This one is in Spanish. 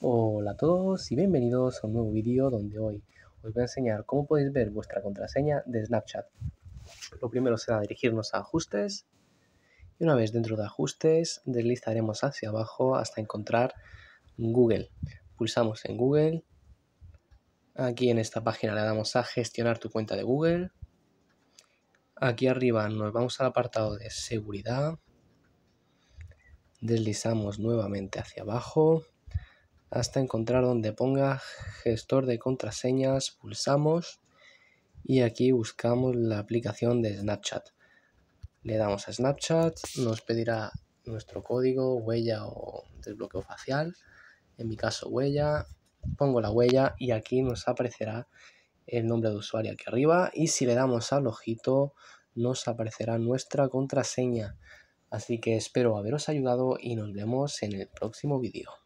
Hola a todos y bienvenidos a un nuevo vídeo donde hoy os voy a enseñar cómo podéis ver vuestra contraseña de Snapchat. Lo primero será dirigirnos a ajustes y una vez dentro de ajustes deslizaremos hacia abajo hasta encontrar Google. Pulsamos en Google, aquí en esta página le damos a gestionar tu cuenta de Google, aquí arriba nos vamos al apartado de seguridad, deslizamos nuevamente hacia abajo hasta encontrar donde ponga gestor de contraseñas, pulsamos y aquí buscamos la aplicación de Snapchat. Le damos a Snapchat, nos pedirá nuestro código, huella o desbloqueo facial. En mi caso huella, pongo la huella y aquí nos aparecerá el nombre de usuario aquí arriba y si le damos al ojito nos aparecerá nuestra contraseña. Así que espero haberos ayudado y nos vemos en el próximo vídeo.